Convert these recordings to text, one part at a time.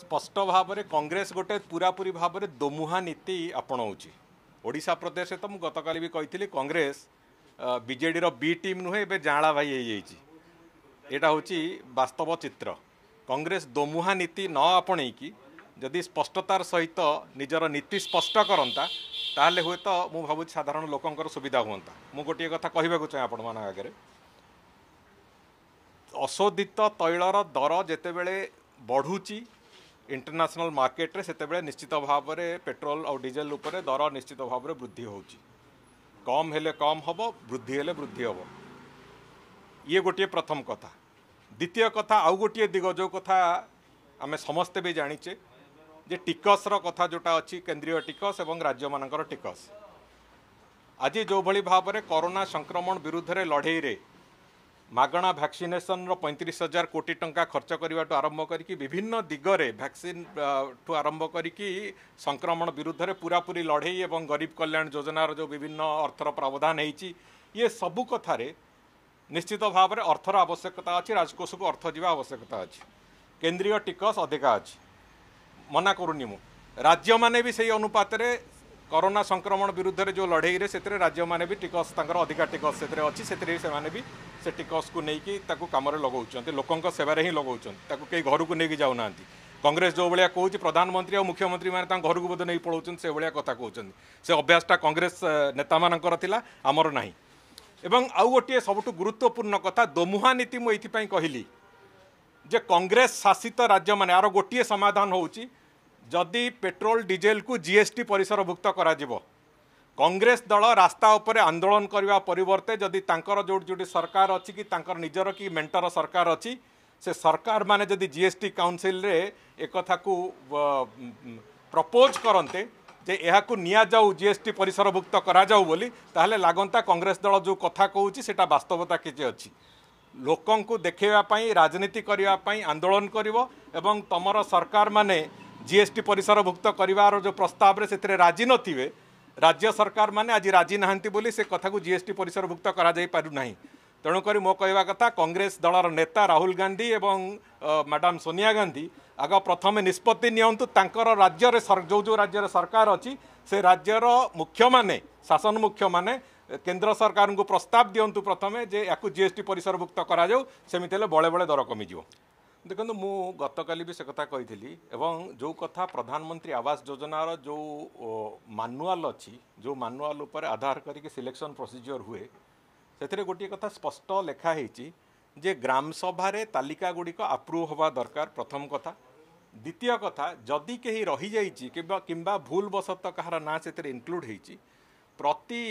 ସ୍ପଷ୍ଟ ଭାବରେ କଂଗ୍ରେସ ଗୋଟେ ପୁରାପୁରି ଭାବରେ ଦୋମୁହା ନୀତି ଆପଣାଉଛି ଓଡ଼ିଶା ପ୍ରଦେଶରେ ତ ମୁଁ ଗତକାଲି ବି କହିଥିଲି କଂଗ୍ରେସ ବିଜେଡ଼ିର ବି ଟିମ୍ ନୁହେଁ ଏବେ ଜାଁଳା ଭାଇ ହେଇଯାଇଛି ଏଇଟା ହେଉଛି ବାସ୍ତବ ଚିତ୍ର କଂଗ୍ରେସ ଦୋମୁହା ନୀତି ନ ଆପଣେଇକି ଯଦି ସ୍ପଷ୍ଟତାର ସହିତ ନିଜର ନୀତି ସ୍ପଷ୍ଟ କରନ୍ତା ତାହେଲେ ହୁଏତ ମୁଁ ଭାବୁଛି ସାଧାରଣ ଲୋକଙ୍କର ସୁବିଧା ହୁଅନ୍ତା ମୁଁ ଗୋଟିଏ କଥା କହିବାକୁ ଚାହେଁ ଆପଣମାନଙ୍କ ଆଗରେ ଅଶୋଧିତ ତୈଳର ଦର ଯେତେବେଳେ ବଢ଼ୁଛି ଇଣ୍ଟରନ୍ୟାସନାଲ ମାର୍କେଟରେ ସେତେବେଳେ ନିଶ୍ଚିତ ଭାବରେ ପେଟ୍ରୋଲ ଆଉ ଡିଜେଲ ଉପରେ ଦର ନିଶ୍ଚିତ ଭାବରେ ବୃଦ୍ଧି ହେଉଛି କମ୍ ହେଲେ କମ୍ ହେବ ବୃଦ୍ଧି ହେଲେ ବୃଦ୍ଧି ହେବ ଇଏ ଗୋଟିଏ ପ୍ରଥମ କଥା ଦ୍ୱିତୀୟ କଥା ଆଉ ଗୋଟିଏ ଦିଗ ଯେଉଁ କଥା ଆମେ ସମସ୍ତେ ବି ଜାଣିଛେ ଯେ ଟିକସର କଥା ଯେଉଁଟା ଅଛି କେନ୍ଦ୍ରୀୟ ଟିକସ ଏବଂ ରାଜ୍ୟମାନଙ୍କର ଟିକସ ଆଜି ଯେଉଁଭଳି ଭାବରେ କରୋନା ସଂକ୍ରମଣ ବିରୁଦ୍ଧରେ ଲଢ଼େଇରେ ମାଗଣା ଭ୍ୟାକ୍ସିନେସନର ପଇଁତିରିଶ ହଜାର କୋଟି ଟଙ୍କା ଖର୍ଚ୍ଚ କରିବାଠୁ ଆରମ୍ଭ କରିକି ବିଭିନ୍ନ ଦିଗରେ ଭ୍ୟାକ୍ସିନ୍ ଠୁ ଆରମ୍ଭ କରିକି ସଂକ୍ରମଣ ବିରୁଦ୍ଧରେ ପୁରାପୁରି ଲଢ଼େଇ ଏବଂ ଗରିବ କଲ୍ୟାଣ ଯୋଜନାର ଯେଉଁ ବିଭିନ୍ନ ଅର୍ଥର ପ୍ରାବଧାନ ହେଇଛି ଇଏ ସବୁ କଥାରେ ନିଶ୍ଚିତ ଭାବରେ ଅର୍ଥର ଆବଶ୍ୟକତା ଅଛି ରାଜକୋଷକୁ ଅର୍ଥ ଯିବା ଆବଶ୍ୟକତା ଅଛି କେନ୍ଦ୍ରୀୟ ଟିକସ ଅଧିକା ଅଛି ମନା କରୁନି ମୁଁ ରାଜ୍ୟମାନେ ବି ସେହି ଅନୁପାତରେ କରୋନା ସଂକ୍ରମଣ ବିରୁଦ୍ଧରେ ଯେଉଁ ଲଢ଼େଇରେ ସେଥିରେ ରାଜ୍ୟମାନେ ବି ଟିକସ ତାଙ୍କର ଅଧିକା ଟିକସ ସେଥିରେ ଅଛି ସେଥିରେ ସେମାନେ ବି ସେ ଟିକସକୁ ନେଇକି ତାକୁ କାମରେ ଲଗାଉଛନ୍ତି ଲୋକଙ୍କ ସେବାରେ ହିଁ ଲଗାଉଛନ୍ତି ତାକୁ କେହି ଘରକୁ ନେଇକି ଯାଉନାହାନ୍ତି କଂଗ୍ରେସ ଯେଉଁଭଳିଆ କହୁଛି ପ୍ରଧାନମନ୍ତ୍ରୀ ଆଉ ମୁଖ୍ୟମନ୍ତ୍ରୀମାନେ ତାଙ୍କ ଘରକୁ ବୋଧେ ନେଇ ପଳାଉଛନ୍ତି ସେଭଳିଆ କଥା କହୁଛନ୍ତି ସେ ଅଭ୍ୟାସଟା କଂଗ୍ରେସ ନେତାମାନଙ୍କର ଥିଲା ଆମର ନାହିଁ ଏବଂ ଆଉ ଗୋଟିଏ ସବୁଠୁ ଗୁରୁତ୍ୱପୂର୍ଣ୍ଣ କଥା ଦୋମୁହା ନୀତି ମୁଁ ଏଇଥିପାଇଁ କହିଲି ଯେ କଂଗ୍ରେସ ଶାସିତ ରାଜ୍ୟମାନେ ଆର ଗୋଟିଏ ସମାଧାନ ହେଉଛି ଯଦି ପେଟ୍ରୋଲ ଡିଜେଲକୁ ଜି ଏସ୍ ଟି ପରିସରଭୁକ୍ତ କରାଯିବ କଂଗ୍ରେସ ଦଳ ରାସ୍ତା ଉପରେ ଆନ୍ଦୋଳନ କରିବା ପରିବର୍ତ୍ତେ ଯଦି ତାଙ୍କର ଯେଉଁଠି ଯେଉଁଠି ସରକାର ଅଛି କି ତାଙ୍କର ନିଜର କି ମେଣ୍ଟର ସରକାର ଅଛି ସେ ସରକାରମାନେ ଯଦି ଜି ଏସ୍ ଟି କାଉନସିଲ୍ରେ ଏକଥାକୁ ପ୍ରପୋଜ୍ କରନ୍ତେ ଯେ ଏହାକୁ ନିଆଯାଉ ଜି ଏସ୍ ଟି ପରିସରଭୁକ୍ତ କରାଯାଉ ବୋଲି ତାହେଲେ ଲାଗନ୍ତା କଂଗ୍ରେସ ଦଳ ଯେଉଁ କଥା କହୁଛି ସେଇଟା ବାସ୍ତବତା କିଛି ଅଛି ଲୋକଙ୍କୁ ଦେଖେଇବା ପାଇଁ ରାଜନୀତି କରିବା ପାଇଁ ଆନ୍ଦୋଳନ କରିବ ଏବଂ ତୁମର ସରକାରମାନେ ଜିଏସ୍ଟି ପରିସର ଭୁକ୍ତ କରିବାର ଯେଉଁ ପ୍ରସ୍ତାବରେ ସେଥିରେ ରାଜି ନଥିବେ ରାଜ୍ୟ ସରକାରମାନେ ଆଜି ରାଜି ନାହାନ୍ତି ବୋଲି ସେ କଥାକୁ ଜିଏସ୍ଟି ପରିସରଭୁକ୍ତ କରାଯାଇପାରୁନାହିଁ ତେଣୁକରି ମୋ କହିବା କଥା କଂଗ୍ରେସ ଦଳର ନେତା ରାହୁଲ ଗାନ୍ଧୀ ଏବଂ ମ୍ୟାଡ଼ାମ୍ ସୋନିଆ ଗାନ୍ଧୀ ଆଗ ପ୍ରଥମେ ନିଷ୍ପତ୍ତି ନିଅନ୍ତୁ ତାଙ୍କର ରାଜ୍ୟରେ ଯେଉଁ ଯେଉଁ ରାଜ୍ୟରେ ସରକାର ଅଛି ସେ ରାଜ୍ୟର ମୁଖ୍ୟମାନେ ଶାସନ ମୁଖ୍ୟମାନେ କେନ୍ଦ୍ର ସରକାରଙ୍କୁ ପ୍ରସ୍ତାବ ଦିଅନ୍ତୁ ପ୍ରଥମେ ଯେ ୟାକୁ ଜିଏସ୍ଟି ପରିସରଭୁକ୍ତ କରାଯାଉ ସେମିତି ହେଲେ ବଳେ ବଳେ ଦର କମିଯିବ ଦେଖନ୍ତୁ ମୁଁ ଗତକାଲି ବି ସେ କଥା କହିଥିଲି ଏବଂ ଯେଉଁ କଥା ପ୍ରଧାନମନ୍ତ୍ରୀ ଆବାସ ଯୋଜନାର ଯେଉଁ ମାନୁଆଲ ଅଛି ଯେଉଁ ମାନୁଆଲ ଉପରେ ଆଧାର କରିକି ସିଲେକ୍ସନ୍ ପ୍ରୋସିଜିଓର ହୁଏ ସେଥିରେ ଗୋଟିଏ କଥା ସ୍ପଷ୍ଟ ଲେଖା ହେଇଛି ଯେ ଗ୍ରାମସଭାରେ ତାଲିକା ଗୁଡ଼ିକ ଆପ୍ରୁଭ୍ ହେବା ଦରକାର ପ୍ରଥମ କଥା ଦ୍ୱିତୀୟ କଥା ଯଦି କେହି ରହିଯାଇଛି କିମ୍ବା କିମ୍ବା ଭୁଲ ବଶତଃ କାହାର ନାଁ ସେଥିରେ ଇନକ୍ଲୁଡ଼୍ ହେଇଛି ପ୍ରତି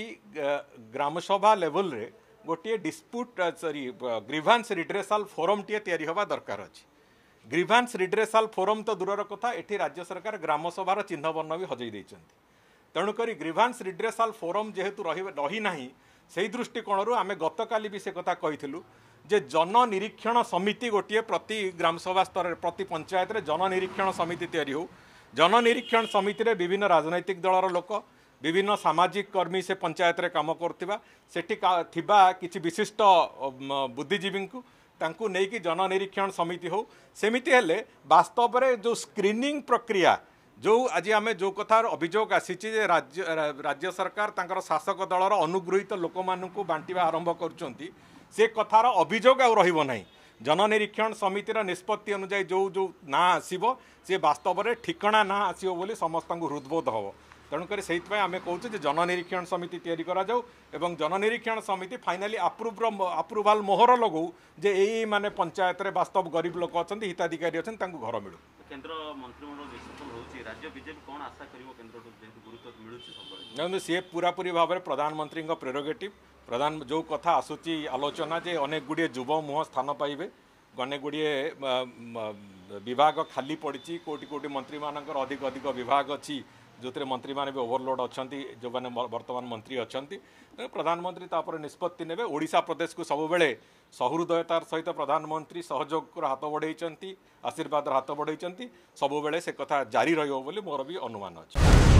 ଗ୍ରାମସଭା ଲେଭେଲରେ ଗୋଟିଏ ଡିସ୍ପ୍ୟୁଟ୍ ସରି ଗ୍ରିଭାନ୍ସ ରିଡ୍ରେସାଲ୍ ଫୋରମ୍ଟିଏ ତିଆରି ହେବା ଦରକାର ଅଛି ଗ୍ରିଭାନ୍ସ ରିଡ୍ରେସାଲ୍ ଫୋରମ୍ ତ ଦୂରର କଥା ଏଠି ରାଜ୍ୟ ସରକାର ଗ୍ରାମସଭାର ଚିହ୍ନବର୍ଣ୍ଣ ବି ହଜେଇ ଦେଇଛନ୍ତି ତେଣୁକରି ଗ୍ରିଭାନ୍ସ ରିଡ୍ରେସାଲ୍ ଫୋରମ୍ ଯେହେତୁ ରହିବ ରହିନାହିଁ ସେହି ଦୃଷ୍ଟିକୋଣରୁ ଆମେ ଗତକାଲି ବି ସେ କଥା କହିଥିଲୁ ଯେ ଜନନିରୀକ୍ଷଣ ସମିତି ଗୋଟିଏ ପ୍ରତି ଗ୍ରାମସଭା ସ୍ତରରେ ପ୍ରତି ପଞ୍ଚାୟତରେ ଜନନିରୀକ୍ଷଣ ସମିତି ତିଆରି ହେଉ ଜନନିରୀକ୍ଷଣ ସମିତିରେ ବିଭିନ୍ନ ରାଜନୈତିକ ଦଳର ଲୋକ বিভিন্ন সামাজিক কর্মী সে পঞ্চায়েতরে কাম করুবা সেটি থিবা কিছু বিশিষ্ট বুদ্ধিজীবীঙ্কু ତାଙ୍କୁ ନେଇକି ଜନନିରୀକ୍ଷଣ ସମିତି ହେଉ ସେମିତି ହେଲେ ବାସ୍ତବରେ ଯେଉଁ ସ୍କ୍ରିନିଂ ପ୍ରକ୍ରିୟା ଯେଉଁ ଆଜି ଆମେ ଯେଉଁ କଥାର ଅଭିଯୋଗ ଆସିଛି ଯେ ରାଜ୍ୟ ରାଜ୍ୟ ସରକାର ତାଙ୍କର ଶାସକ ଦଳର ଅନୁଗୃହୀତ ଲୋକମାନଙ୍କୁ ବାଣ୍ଟିବା ଆରମ୍ଭ କରୁଛନ୍ତି ସେ କଥାର ଅଭିଯୋଗ ଆଉ ରହିବ ନାହିଁ ଜନନିରୀକ୍ଷଣ ସମିତିର ନିଷ୍ପତ୍ତି ଅନୁଯାୟୀ ଯେଉଁ ଯେଉଁ ନାଁ ଆସିବ ସେ ବାସ୍ତବରେ ଠିକଣା ନାଁ ଆସିବ ବୋଲି ସମସ୍ତଙ୍କୁ ହୃଦବୋଧ ହେବ ତେଣୁକରି ସେଇଥିପାଇଁ ଆମେ କହୁଛୁ ଯେ ଜନନିରୀକ୍ଷଣ ସମିତି ତିଆରି କରାଯାଉ ଏବଂ ଜନନିରୀକ୍ଷଣ ସମିତି ଫାଇନାଲି ଆପ୍ରୁଭ୍ର ଆପ୍ରୁଭାଲ୍ ମୋହର ଲଗାଉ ଯେ ଏଇ ମାନେ ପଞ୍ଚାୟତରେ ବାସ୍ତବ ଗରିବ ଲୋକ ଅଛନ୍ତି ହିତାଧିକାରୀ ଅଛନ୍ତି ତାଙ୍କୁ ଘର ମିଳୁ କେନ୍ଦ୍ର ମନ୍ତ୍ରିମଣ୍ଡଳ ନିଷ୍ପତ୍ତି ହେଉଛି ରାଜ୍ୟ ବିଜେପି କ'ଣ ଆଶା କରିବ କେନ୍ଦ୍ରଠୁ ଯେହେତୁ ଗୁରୁତ୍ୱ ମିଳୁଛି ଦେଖନ୍ତୁ ସିଏ ପୁରାପୁରି ଭାବରେ ପ୍ରଧାନମନ୍ତ୍ରୀଙ୍କ ପ୍ରେରୋଗେଟିଭ୍ ପ୍ରଧାନ ଯେଉଁ କଥା ଆସୁଛି ଆଲୋଚନା ଯେ ଅନେକ ଗୁଡ଼ିଏ ଯୁବ ମୁହଁ ସ୍ଥାନ ପାଇବେ ଅନେକ ଗୁଡ଼ିଏ ବିଭାଗ ଖାଲି ପଡ଼ିଛି କେଉଁଠି କେଉଁଠି ମନ୍ତ୍ରୀମାନଙ୍କର ଅଧିକ ଅଧିକ ବିଭାଗ ଅଛି ଯେଉଁଥିରେ ମନ୍ତ୍ରୀମାନେ ବି ଓଭରଲୋଡ଼ ଅଛନ୍ତି ଯେଉଁମାନେ ବର୍ତ୍ତମାନ ମନ୍ତ୍ରୀ ଅଛନ୍ତି ତେଣୁ ପ୍ରଧାନମନ୍ତ୍ରୀ ତା'ପରେ ନିଷ୍ପତ୍ତି ନେବେ ଓଡ଼ିଶା ପ୍ରଦେଶକୁ ସବୁବେଳେ ସହୃଦୟତାର ସହିତ ପ୍ରଧାନମନ୍ତ୍ରୀ ସହଯୋଗର ହାତ ବଢ଼େଇଛନ୍ତି ଆଶୀର୍ବାଦର ହାତ ବଢ଼େଇଛନ୍ତି ସବୁବେଳେ ସେ କଥା ଜାରି ରହିବ ବୋଲି ମୋର ବି ଅନୁମାନ ଅଛି